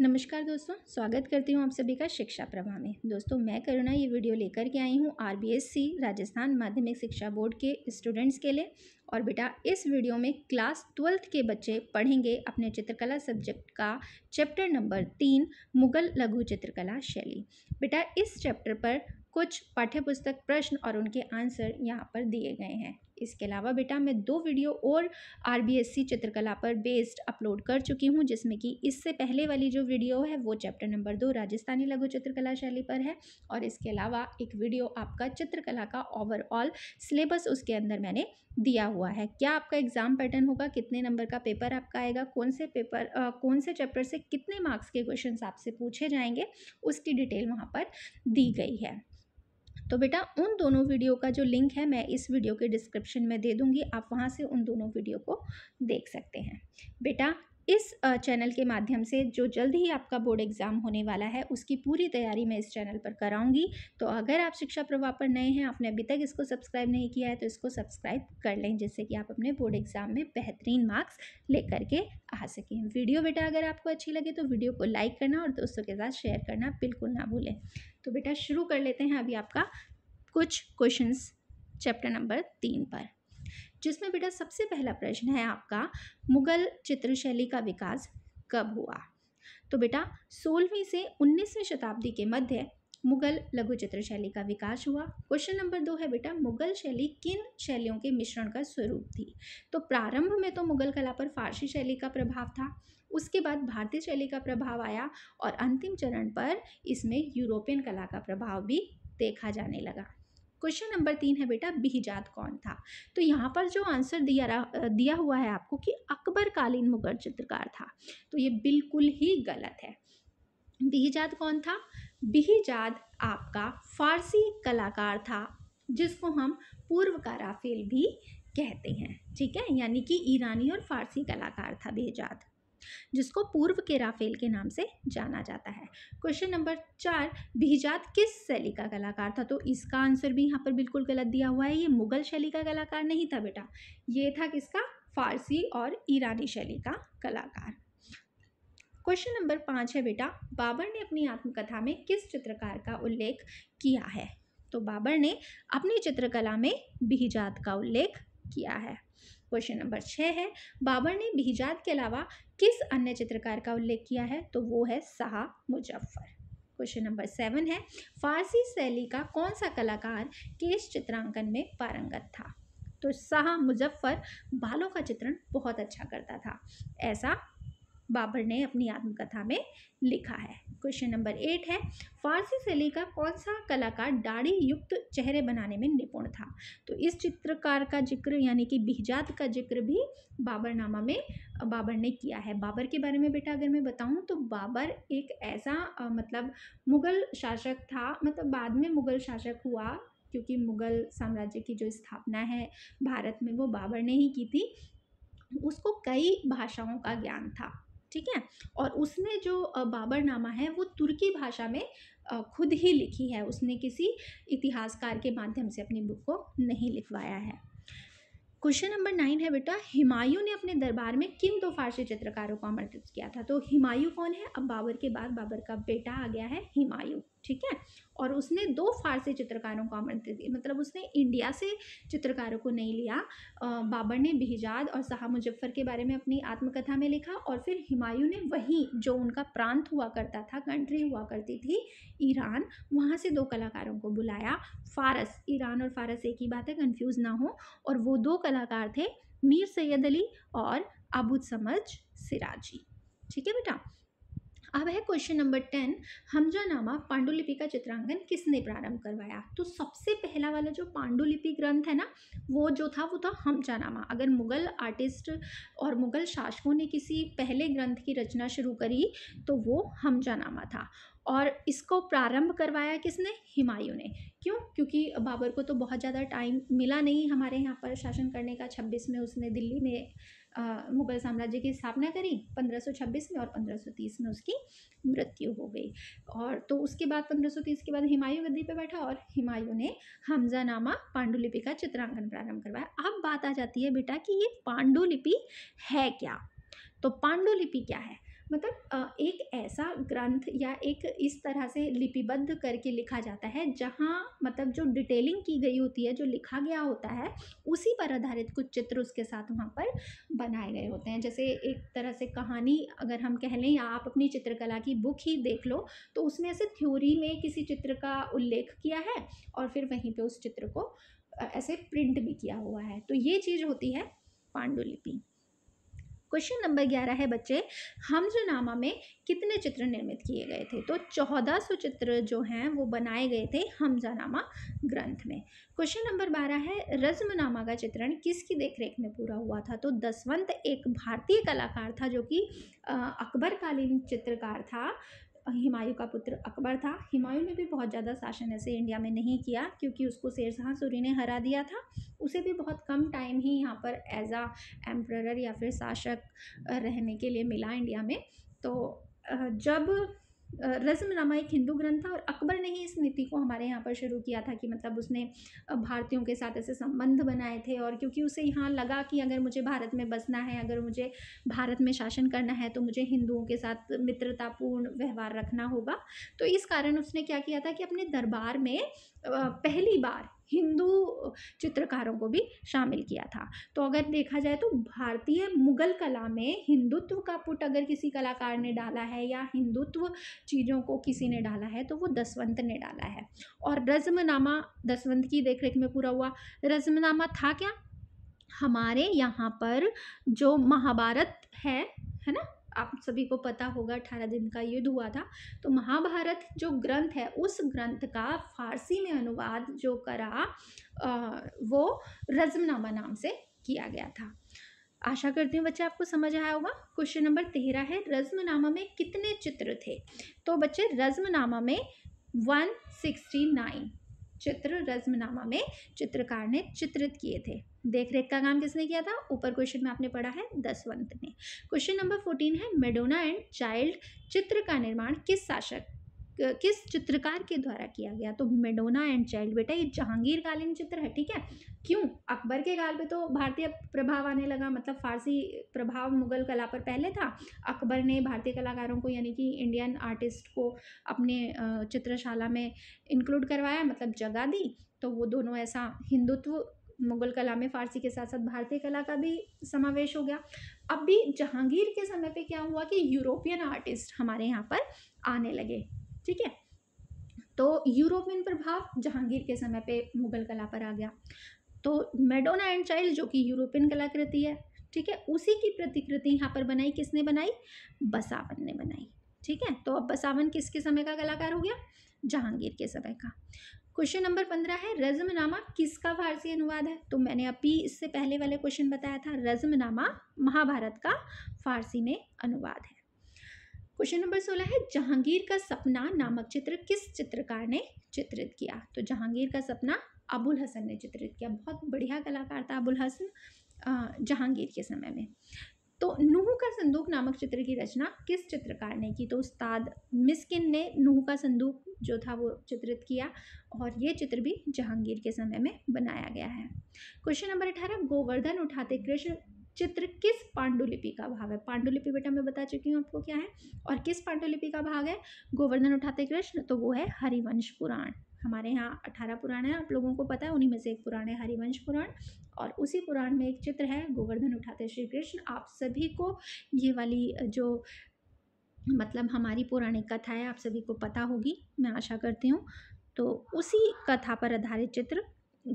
नमस्कार दोस्तों स्वागत करती हूँ आप सभी का शिक्षा प्रभा में दोस्तों मैं करुणा ये वीडियो लेकर के आई हूँ आरबीएससी राजस्थान माध्यमिक शिक्षा बोर्ड के स्टूडेंट्स के लिए और बेटा इस वीडियो में क्लास ट्वेल्थ के बच्चे पढ़ेंगे अपने चित्रकला सब्जेक्ट का चैप्टर नंबर तीन मुगल लघु चित्रकला शैली बेटा इस चैप्टर पर कुछ पाठ्य प्रश्न और उनके आंसर यहाँ पर दिए गए हैं इसके अलावा बेटा मैं दो वीडियो और आर चित्रकला पर बेस्ड अपलोड कर चुकी हूँ जिसमें कि इससे पहले वाली जो वीडियो है वो चैप्टर नंबर दो राजस्थानी लघु चित्रकला शैली पर है और इसके अलावा एक वीडियो आपका चित्रकला का ओवरऑल सिलेबस उसके अंदर मैंने दिया हुआ है क्या आपका एग्ज़ाम पैटर्न होगा कितने नंबर का पेपर आपका आएगा कौन से पेपर आ, कौन से चैप्टर से कितने मार्क्स के क्वेश्चन आपसे पूछे जाएंगे उसकी डिटेल वहाँ पर दी गई है तो बेटा उन दोनों वीडियो का जो लिंक है मैं इस वीडियो के डिस्क्रिप्शन में दे दूँगी आप वहाँ से उन दोनों वीडियो को देख सकते हैं बेटा इस चैनल के माध्यम से जो जल्द ही आपका बोर्ड एग्ज़ाम होने वाला है उसकी पूरी तैयारी मैं इस चैनल पर कराऊंगी तो अगर आप शिक्षा प्रभाव पर नए हैं आपने अभी तक इसको सब्सक्राइब नहीं किया है तो इसको सब्सक्राइब कर लें जिससे कि आप अपने बोर्ड एग्ज़ाम में बेहतरीन मार्क्स लेकर के आ सकें वीडियो बेटा अगर आपको अच्छी लगे तो वीडियो को लाइक करना और दोस्तों के साथ शेयर करना बिल्कुल ना भूलें तो बेटा शुरू कर लेते हैं अभी आपका कुछ क्वेश्चन चैप्टर नंबर तीन पर जिसमें बेटा सबसे पहला प्रश्न है आपका मुगल चित्रशैली का विकास कब हुआ तो बेटा सोलहवीं से उन्नीसवीं शताब्दी के मध्य मुगल लघु चित्र शैली का विकास हुआ क्वेश्चन नंबर दो है बेटा मुगल शैली किन शैलियों के मिश्रण का स्वरूप थी तो प्रारंभ में तो मुगल कला पर फारसी शैली का प्रभाव था उसके बाद भारतीय शैली का प्रभाव आया और अंतिम चरण पर इसमें यूरोपियन कला का प्रभाव भी देखा जाने लगा क्वेश्चन नंबर तीन है बेटा बिहिजात कौन था तो यहाँ पर जो आंसर दिया दिया हुआ है आपको कि अकबर कालीन मुगल चित्रकार था तो ये बिल्कुल ही गलत है बीहजाद कौन था बीहजाद आपका फारसी कलाकार था जिसको हम पूर्व का राफेल भी कहते हैं ठीक है यानी कि ईरानी और फारसी कलाकार था बेहजाद जिसको पूर्व के राफेल के नाम से जाना जाता है क्वेश्चन नंबर चार भिजात किस शैली का कलाकार था तो इसका आंसर भी यहाँ पर बिल्कुल गलत दिया हुआ है ये मुगल शैली का कलाकार नहीं था बेटा ये था किसका फारसी और ईरानी शैली का कलाकार क्वेश्चन नंबर पाँच है बेटा बाबर ने अपनी आत्मकथा में किस चित्रकार का उल्लेख किया है तो बाबर ने अपनी चित्रकला में बीजात का उल्लेख किया है क्वेश्चन नंबर छः है बाबर ने भीजात के अलावा किस अन्य चित्रकार का उल्लेख किया है तो वो है Shah Muzaffar question number seven है फारसी शैली का कौन सा कलाकार केस चित्रांकन में पारंगत था तो शाह मुजफ्फर बालों का चित्रण बहुत अच्छा करता था ऐसा बाबर ने अपनी आत्मकथा में लिखा है क्वेश्चन नंबर एट है फारसी शैली का कौन सा कलाकार दाढ़ी युक्त चेहरे बनाने में निपुण था तो इस चित्रकार का जिक्र यानी कि बिहजात का जिक्र भी बाबरनामा में बाबर ने किया है बाबर के बारे में बेटा अगर मैं बताऊँ तो बाबर एक ऐसा आ, मतलब मुग़ल शासक था मतलब बाद में मुग़ल शासक हुआ क्योंकि मुग़ल साम्राज्य की जो स्थापना है भारत में वो बाबर ने ही की थी उसको कई भाषाओं का ज्ञान था ठीक है और उसने जो बाबरनामा है वो तुर्की भाषा में खुद ही लिखी है उसने किसी इतिहासकार के माध्यम से अपनी बुक को नहीं लिखवाया है क्वेश्चन नंबर नाइन है बेटा हिमायू ने अपने दरबार में किन दो फारसी चित्रकारों को आमंत्रित किया था तो हिमायू कौन है अब बाबर के बाद बाबर का बेटा आ गया है हिमायू ठीक है और उसने दो फारसी चित्रकारों को आमंत्रित किया मतलब उसने इंडिया से चित्रकारों को नहीं लिया बाबर ने बिहजाद और शाह मुजफ्फर के बारे में अपनी आत्मकथा में लिखा और फिर हिमायू ने वहीं जो उनका प्रांत हुआ करता था कंट्री हुआ करती थी ईरान वहाँ से दो कलाकारों को बुलाया फारस ईरान और फारस एक ही बात है कन्फ्यूज़ ना हो और वो दो कलाकार थे मीर सैद अली और अबूद समझ सिराजी ठीक है बेटा अब है क्वेश्चन नंबर टेन नामा पांडुलिपि का चित्रांकन किसने प्रारंभ करवाया तो सबसे पहला वाला जो पांडुलिपि ग्रंथ है ना वो जो था वो था नामा अगर मुगल आर्टिस्ट और मुगल शासकों ने किसी पहले ग्रंथ की रचना शुरू करी तो वो नामा था और इसको प्रारंभ करवाया किसने हिमायू ने क्यों क्योंकि बाबर को तो बहुत ज़्यादा टाइम मिला नहीं हमारे यहाँ पर शासन करने का छब्बीस में उसने दिल्ली में मुगल साम्राज्य की स्थापना करी 1526 में और 1530 में उसकी मृत्यु हो गई और तो उसके बाद 1530 के बाद हिमायू गद्दी पर बैठा और हिमायू ने हमजा नामा पांडुलिपि का चित्रांकन प्रारंभ करवाया अब बात आ जाती है बेटा कि ये पांडुलिपि है क्या तो पांडुलिपि क्या है मतलब एक ऐसा ग्रंथ या एक इस तरह से लिपिबद्ध करके लिखा जाता है जहाँ मतलब जो डिटेलिंग की गई होती है जो लिखा गया होता है उसी पर आधारित कुछ चित्र उसके साथ वहाँ पर बनाए गए होते हैं जैसे एक तरह से कहानी अगर हम कह लें या आप अपनी चित्रकला की बुक ही देख लो तो उसमें ऐसे थ्योरी में किसी चित्र का उल्लेख किया है और फिर वहीं पर उस चित्र को ऐसे प्रिंट भी किया हुआ है तो ये चीज़ होती है पांडुलिपि क्वेश्चन नंबर ग्यारह है बच्चे हमजनामा में कितने चित्र निर्मित किए गए थे तो चौदह सौ चित्र जो हैं वो बनाए गए थे हमजानामा ग्रंथ में क्वेश्चन नंबर बारह है रज्मनामा का चित्रण किसकी देखरेख में पूरा हुआ था तो दसवंत एक भारतीय कलाकार था जो कि अकबरकालीन चित्रकार था हिमायू का पुत्र अकबर था हिमायू ने भी बहुत ज़्यादा शासन ऐसे इंडिया में नहीं किया क्योंकि उसको शेरशाह सूरी ने हरा दिया था उसे भी बहुत कम टाइम ही यहाँ पर एज आ एम्प्रर या फिर शासक रहने के लिए मिला इंडिया में तो जब रज़मनामा एक हिंदू ग्रंथ था और अकबर ने ही इस नीति को हमारे यहाँ पर शुरू किया था कि मतलब उसने भारतीयों के साथ ऐसे संबंध बनाए थे और क्योंकि उसे यहाँ लगा कि अगर मुझे भारत में बसना है अगर मुझे भारत में शासन करना है तो मुझे हिंदुओं के साथ मित्रतापूर्ण व्यवहार रखना होगा तो इस कारण उसने क्या किया था कि अपने दरबार में पहली बार हिंदू चित्रकारों को भी शामिल किया था तो अगर देखा जाए तो भारतीय मुगल कला में हिंदुत्व का पुट अगर किसी कलाकार ने डाला है या हिंदुत्व चीज़ों को किसी ने डाला है तो वो दसवंत ने डाला है और रज्मनामा दसवंत की देख में पूरा हुआ रज्मनामा था क्या हमारे यहाँ पर जो महाभारत है है ना आप सभी को पता होगा अठारह दिन का युद्ध हुआ था तो महाभारत जो ग्रंथ है उस ग्रंथ का फारसी में अनुवाद जो करा वो रजमनामा नाम से किया गया था आशा करती हूँ बच्चे आपको समझ आया होगा क्वेश्चन नंबर तेरह है रजमनामा में कितने चित्र थे तो बच्चे रजमनामा में वन सिक्सटी नाइन चित्र रजमनामा में चित्रकार ने चित्रित किए थे देख रेख का काम किसने किया था ऊपर क्वेश्चन में आपने पढ़ा है दसवंत ने क्वेश्चन नंबर फोर्टीन है मेडोना एंड चाइल्ड चित्र का निर्माण किस शासक किस चित्रकार के द्वारा किया गया तो मेडोना एंड चाइल्ड बेटा ये जहांगीरकालीन चित्र है ठीक है क्यों अकबर के काल पे तो भारतीय प्रभाव आने लगा मतलब फारसी प्रभाव मुगल कला पर पहले था अकबर ने भारतीय कलाकारों को यानी कि इंडियन आर्टिस्ट को अपने चित्रशाला में इंक्लूड करवाया मतलब जगह दी तो वो दोनों ऐसा हिंदुत्व मुग़ल कला में फ़ारसी के साथ साथ भारतीय कला का भी समावेश हो गया अब भी जहांगीर के समय पे क्या हुआ कि यूरोपियन आर्टिस्ट हमारे यहाँ पर आने लगे ठीक है तो यूरोपियन प्रभाव जहांगीर के समय पे मुग़ल कला पर आ गया तो मेडोना एंड चाइल्ड जो कि यूरोपियन कलाकृति है ठीक है उसी की प्रतिकृति यहाँ पर बनाई किसने बनाई बसावन ने बनाई ठीक है तो अब बसावन किसके समय का कलाकार हो गया जहांगीर के समय का क्वेश्चन नंबर पंद्रह है रजमनामा किसका फारसी अनुवाद है तो मैंने अभी इससे पहले वाले क्वेश्चन बताया था रजमनामा महाभारत का फारसी में अनुवाद है क्वेश्चन नंबर सोलह है जहांगीर का सपना नामक चित्र किस चित्रकार ने चित्रित किया तो जहांगीर का सपना अबुल हसन ने चित्रित किया बहुत बढ़िया कलाकार था अबुल हसन जहांगीर के समय में तो नूह का संदूक नामक चित्र की रचना किस चित्रकार ने की तो उस्ताद मिसकिन ने नूह का संदूक जो था वो चित्रित किया और ये चित्र भी जहांगीर के समय में बनाया गया है क्वेश्चन नंबर अठारह गोवर्धन उठाते कृष्ण चित्र किस पांडुलिपि का भाग है पांडुलिपि बेटा मैं बता चुकी हूँ आपको क्या है और किस पांडुलिपि का भाग है गोवर्धन उठाते कृष्ण तो वो है हरिवंश पुराण हमारे यहाँ अठारह पुराण हैं आप लोगों को पता है उन्हीं में से एक पुराण है हरिवंश पुराण और उसी पुराण में एक चित्र है गोवर्धन उठाते श्री कृष्ण आप सभी को ये वाली जो मतलब हमारी पौराणिक कथा है आप सभी को पता होगी मैं आशा करती हूँ तो उसी कथा पर आधारित चित्र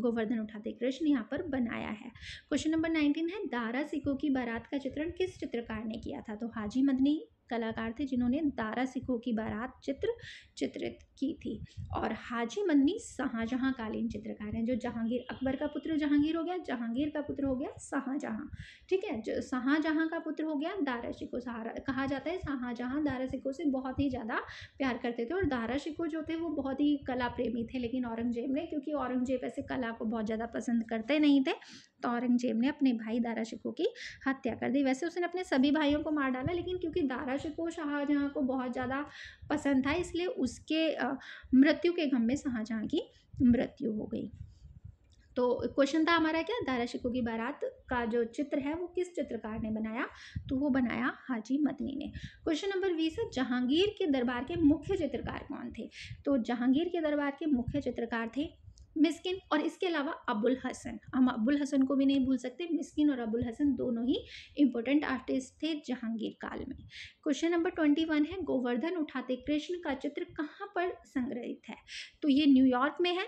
गोवर्धन उठाते कृष्ण यहाँ पर बनाया है क्वेश्चन नंबर नाइनटीन है दारा सिको की बारात का चित्रण किस चित्रकार ने किया था तो हाजी मदनी कलाकार थे जिन्होंने दारा सिखों की बारात चित्र चित्रित की थी और हाजी मन्नी शाहजहाँ कालीन चित्रकार हैं जो जहांगीर अकबर का पुत्र जहांगीर हो गया जहांगीर का पुत्र हो गया शाहजहाँ ठीक है जो शाहजहाँ का पुत्र हो गया दारा शिको सहारा कहा जाता है शाहजहाँ दारा सिखों से बहुत ही ज़्यादा प्यार करते थे और दारा शिको जो थे वो बहुत ही कला प्रेमी थे लेकिन औरंगजेब ने क्योंकि औरंगजेब ऐसे कला को बहुत ज़्यादा पसंद करते नहीं थे तो औरंगजेब ने अपने भाई दारा शिको की हत्या कर दी वैसे उसने अपने सभी भाइयों को मार डाला लेकिन क्योंकि दारा शिको शाहजहाँ को बहुत ज़्यादा पसंद था इसलिए उसके मृत्यु के गम में शाहजहाँ की मृत्यु हो गई तो क्वेश्चन था हमारा क्या दारा शिको की बारात का जो चित्र है वो किस चित्रकार ने बनाया तो वो बनाया हाजी मदनी ने क्वेश्चन नंबर बीस है जहांगीर के दरबार के मुख्य चित्रकार कौन थे तो जहांगीर के दरबार के मुख्य चित्रकार थे मिस्किन और इसके अलावा अबुल हसन हम अबुल हसन को भी नहीं भूल सकते मिसकिन और अबुल हसन दोनों ही इंपॉर्टेंट आर्टिस्ट थे जहांगीर काल में क्वेश्चन नंबर ट्वेंटी वन है गोवर्धन उठाते कृष्ण का चित्र कहाँ पर संग्रहित है तो ये न्यूयॉर्क में है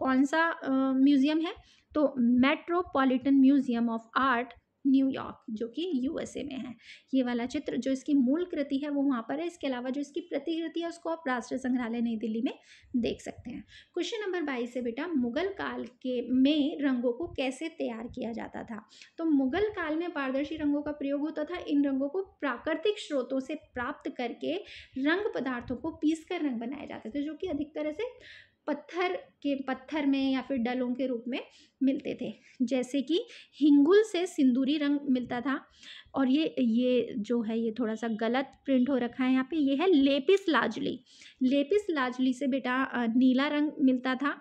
कौन सा म्यूज़ियम है तो Metropolitan Museum of Art New York जो कि यूएसए में है ये वाला चित्र जो इसकी मूल कृति है वो वहाँ पर है इसके अलावा जो इसकी प्रतिकृति है उसको आप राष्ट्रीय संग्रहालय नई दिल्ली में देख सकते हैं क्वेश्चन नंबर बाईस है बेटा मुगल काल के में रंगों को कैसे तैयार किया जाता था तो मुगल काल में पारदर्शी रंगों का प्रयोग होता था इन रंगों को प्राकृतिक स्रोतों से प्राप्त करके रंग पदार्थों को पीस रंग बनाए जाते थे जो कि अधिक तरह से पत्थर के पत्थर में या फिर डलों के रूप में मिलते थे जैसे कि हिंगुल से सिंदूरी रंग मिलता था और ये ये जो है ये थोड़ा सा गलत प्रिंट हो रखा है यहाँ पे ये है लेपिस लाजली लेपिस लाजली से बेटा नीला रंग मिलता था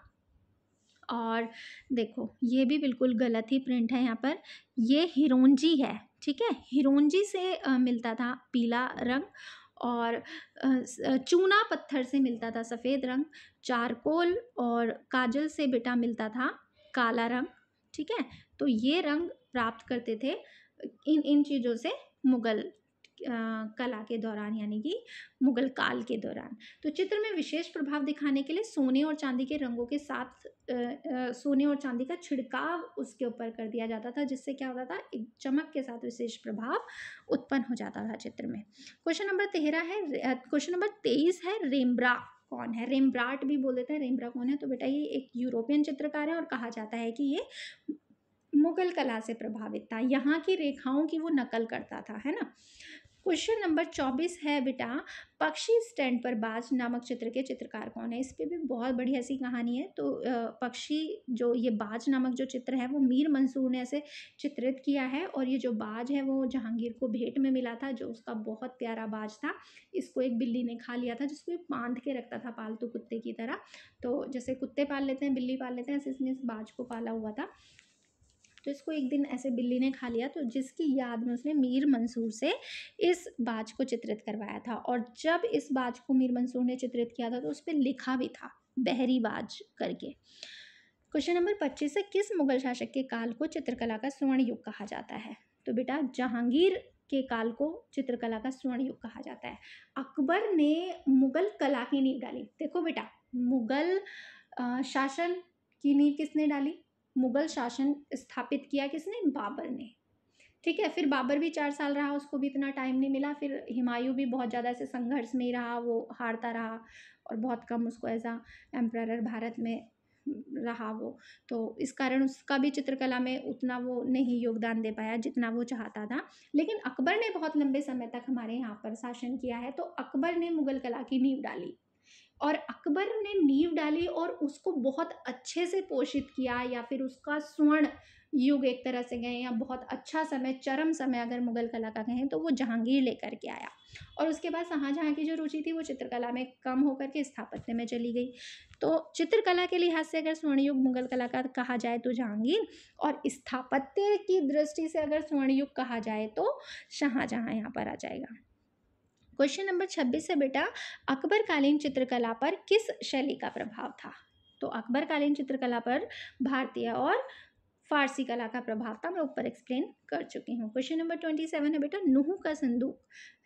और देखो ये भी बिल्कुल गलत ही प्रिंट है यहाँ पर ये हिरोंजी है ठीक है हिरोंजी से मिलता था पीला रंग और चूना पत्थर से मिलता था सफ़ेद रंग चारकोल और काजल से बेटा मिलता था काला रंग ठीक है तो ये रंग प्राप्त करते थे इन इन चीज़ों से मुग़ल कला के दौरान यानी कि मुगल काल के दौरान तो चित्र में विशेष प्रभाव दिखाने के लिए सोने और चांदी के रंगों के साथ आ, आ, सोने और चांदी का छिड़काव उसके ऊपर कर दिया जाता था जिससे क्या होता था एक चमक के साथ विशेष प्रभाव उत्पन्न हो जाता था चित्र में क्वेश्चन नंबर तेरह है क्वेश्चन नंबर तेईस है रेमब्रा कौन है रेमब्राट भी बोल देते हैं रेम्ब्रा कौन है तो बेटा ये एक यूरोपियन चित्रकार है और कहा जाता है कि ये मुगल कला से प्रभावित था यहाँ की रेखाओं की वो नकल करता था है ना क्वेश्चन नंबर चौबीस है बेटा पक्षी स्टैंड पर बाज नामक चित्र के चित्रकार कौन है इस पर भी बहुत बढ़िया सी कहानी है तो पक्षी जो ये बाज नामक जो चित्र है वो मीर मंसूर ने ऐसे चित्रित किया है और ये जो बाज है वो जहांगीर को भेंट में मिला था जो उसका बहुत प्यारा बाज था इसको एक बिल्ली ने खा लिया था जिसको बांध के रखता था पालतू कुत्ते की तरह तो जैसे कुत्ते पाल लेते हैं बिल्ली पाल लेते हैं ऐसे इसने इस बाज को पाला हुआ था तो इसको एक दिन ऐसे बिल्ली ने खा लिया तो जिसकी याद में उसने मीर मंसूर से इस बाज को चित्रित करवाया था और जब इस बाज को मीर मंसूर ने चित्रित किया था तो उस पर लिखा भी था बहरी बाज करके क्वेश्चन नंबर पच्चीस से किस मुगल शासक के काल को चित्रकला का स्वर्ण युग कहा जाता है तो बेटा जहांगीर के काल को चित्रकला का स्वर्ण युग कहा जाता है अकबर ने मुगल कला की नींव डाली देखो बेटा मुगल शासन की नींव किसने डाली मुग़ल शासन स्थापित किया किसने बाबर ने ठीक है फिर बाबर भी चार साल रहा उसको भी इतना टाइम नहीं मिला फिर हिमायू भी बहुत ज़्यादा ऐसे संघर्ष में ही रहा वो हारता रहा और बहुत कम उसको ऐसा एम्प्रर भारत में रहा वो तो इस कारण उसका भी चित्रकला में उतना वो नहीं योगदान दे पाया जितना वो चाहता था लेकिन अकबर ने बहुत लंबे समय तक हमारे यहाँ पर शासन किया है तो अकबर ने मुगल कला की नींव डाली और अकबर ने नींव डाली और उसको बहुत अच्छे से पोषित किया या फिर उसका स्वर्ण युग एक तरह से गए या बहुत अच्छा समय चरम समय अगर मुगल कला का कहें तो वो जहांगीर लेकर के आया और उसके बाद शाहजहाँ की जो रुचि थी वो चित्रकला में कम होकर के स्थापत्य में चली गई तो चित्रकला के लिहाज से अगर स्वर्णयुग मुगल कला का कहा जाए तो जहांगीर और स्थापत्य की दृष्टि से अगर स्वर्णयुग कहा जाए तो शाहजहाँ यहाँ पर आ जाएगा क्वेश्चन नंबर छब्बीस है बेटा अकबरकालीन चित्रकला पर किस शैली का प्रभाव था तो अकबरकालीन चित्रकला पर भारतीय और फारसी कला का प्रभाव था मैं ऊपर एक्सप्लेन कर चुकी हूँ क्वेश्चन नंबर ट्वेंटी सेवन है बेटा नूह का संदूक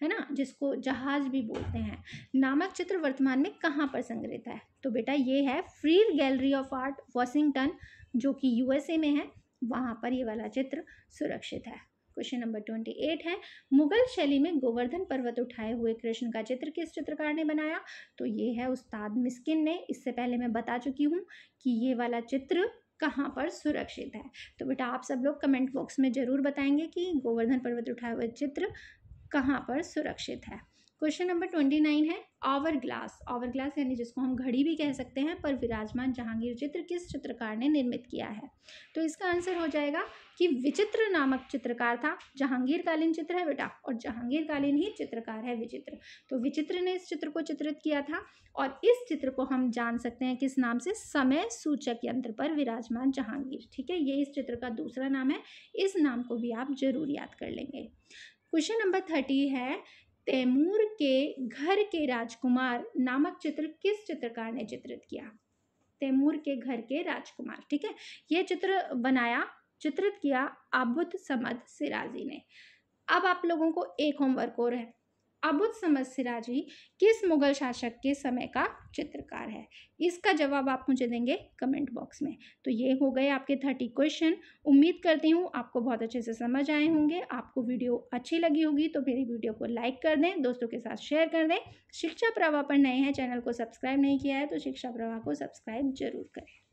है ना जिसको जहाज भी बोलते हैं नामक चित्र वर्तमान में कहाँ पर संग्रहित है तो बेटा ये है Freer Gallery of Art Washington जो कि यूएसए में है वहाँ पर ये वाला चित्र सुरक्षित है क्वेश्चन नंबर ट्वेंटी एट है मुगल शैली में गोवर्धन पर्वत उठाए हुए कृष्ण का चित्र किस चित्रकार ने बनाया तो ये है उस्ताद मिस्किन ने इससे पहले मैं बता चुकी हूँ कि ये वाला चित्र कहाँ पर सुरक्षित है तो बेटा आप सब लोग कमेंट बॉक्स में ज़रूर बताएंगे कि गोवर्धन पर्वत उठाए हुए चित्र कहाँ पर सुरक्षित है क्वेश्चन नंबर ट्वेंटी नाइन है आवर ग्लास आवर ग्लास यानी जिसको हम घड़ी भी कह सकते हैं पर विराजमान जहांगीर चित्र किस चित्रकार ने निर्मित किया है तो इसका आंसर हो जाएगा कि विचित्र नामक चित्रकार था जहांगीर कालीन चित्र है बेटा और जहांगीर कालीन ही चित्रकार है विचित्र तो विचित्र ने इस चित्र को चित्रित किया था और इस चित्र को हम जान सकते हैं किस नाम से समय सूचक यंत्र पर विराजमान जहांगीर ठीक है ये इस चित्र का दूसरा नाम है इस नाम को भी आप जरूर याद कर लेंगे क्वेश्चन नंबर थर्टी है तैमूर के घर के राजकुमार नामक चित्र किस चित्रकार ने चित्रित किया तैमूर के घर के राजकुमार ठीक है यह चित्र बनाया चित्रित किया अबुद समद सिराजी ने अब आप लोगों को एक होमवर्क और है अबुद समद सिराजी किस मुगल शासक के समय का चित्रकार है इसका जवाब आप मुझे देंगे कमेंट बॉक्स में तो ये हो गए आपके थर्टी क्वेश्चन उम्मीद करती हूँ आपको बहुत अच्छे से समझ आए होंगे आपको वीडियो अच्छी लगी होगी तो मेरी वीडियो को लाइक कर दें दोस्तों के साथ शेयर कर दें शिक्षा प्रवाह पर नए हैं चैनल को सब्सक्राइब नहीं किया है तो शिक्षा प्रवाह को सब्सक्राइब जरूर करें